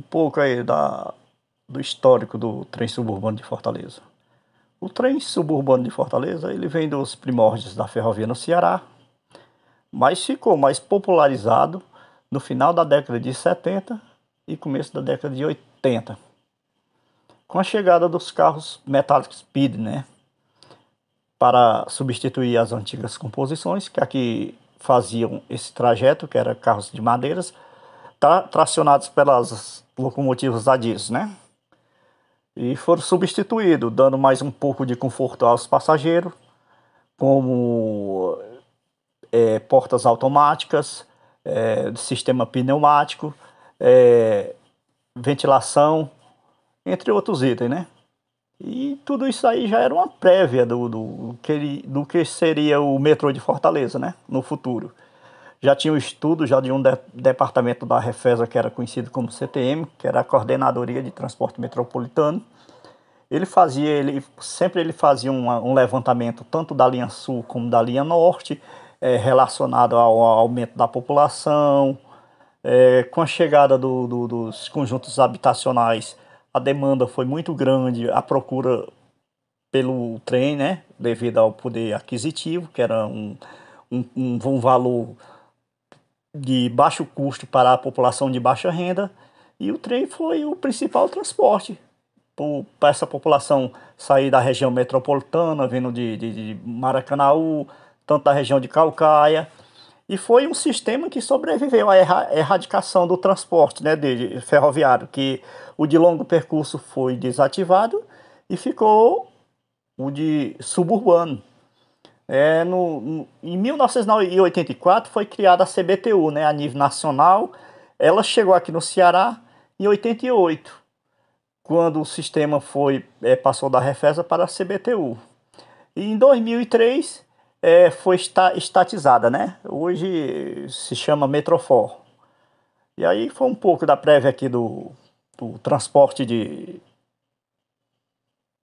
um pouco aí da, do histórico do trem suburbano de Fortaleza. O trem suburbano de Fortaleza ele vem dos primórdios da ferrovia no Ceará, mas ficou mais popularizado no final da década de 70 e começo da década de 80, com a chegada dos carros Metallic Speed, né? Para substituir as antigas composições que aqui faziam esse trajeto, que eram carros de madeiras, tra tracionados pelas locomotivas da Diz, né? E foram substituídos, dando mais um pouco de conforto aos passageiros, como é, portas automáticas, é, sistema pneumático, é, ventilação, entre outros itens, né? E tudo isso aí já era uma prévia do, do, do, que, do que seria o metrô de Fortaleza, né? No futuro. Já tinha um estudo já de um de departamento da Refesa que era conhecido como CTM, que era a Coordenadoria de Transporte Metropolitano. Ele fazia, ele sempre ele fazia um levantamento tanto da linha sul como da linha norte, é, relacionado ao, aumento da população, é, com a chegada do, do, dos conjuntos habitacionais, a demanda foi muito grande, a procura pelo trem, né, devido ao poder aquisitivo, que era um, um, um valor de baixo custo para a população de baixa renda e o trem foi o principal transporte para essa população sair da região metropolitana, vindo de, de, de Maracanaú, tanto da região de Calcaia. E foi um sistema que sobreviveu à erradicação do transporte né, de, ferroviário, que o de longo percurso foi desativado e ficou o de suburbano. É, no, no, em 1984 foi criada a CBTU né, a nível nacional. Ela chegou aqui no Ceará em 88, quando o sistema foi é, passou da Refesa para a CBTU. E em 2003 é, foi esta, estatizada, né? Hoje se chama Metrofor. E aí foi um pouco da prévia aqui do, do transporte de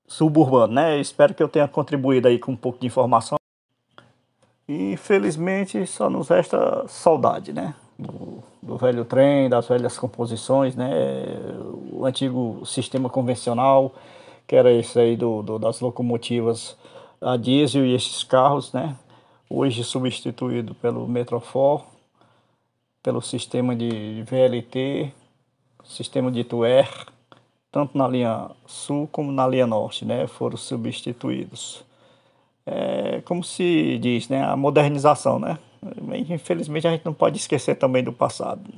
suburbano, né? Espero que eu tenha contribuído aí com um pouco de informação infelizmente só nos resta saudade, né? Do, do, velho trem, das velhas composições, né? O antigo sistema convencional, que era esse aí do, do das locomotivas a diesel e esses carros, né? Hoje substituído pelo Metrofor, pelo sistema de VLT, sistema de TUER, tanto na linha sul como na linha norte, né? Foram substituídos é, como se diz, né, a modernização, né? Infelizmente a gente não pode esquecer também do passado.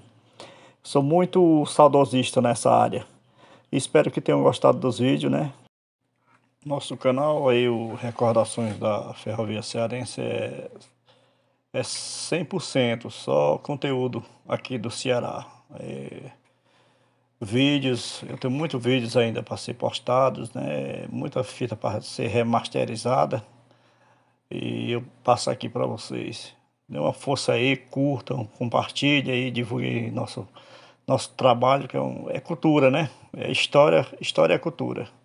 Sou muito saudosista nessa área. Espero que tenham gostado dos vídeos, né? Nosso canal aí, o Recordações da Ferrovia Cearense é, é 100% só conteúdo aqui do Ceará. É, vídeos, eu tenho muitos vídeos ainda para ser postados, né? Muita fita para ser remasterizada e eu passo aqui para vocês. Dê uma força aí, curtam, compartilhem aí, divulguem nosso, nosso trabalho, que é, um, é cultura, né? É história, história é cultura.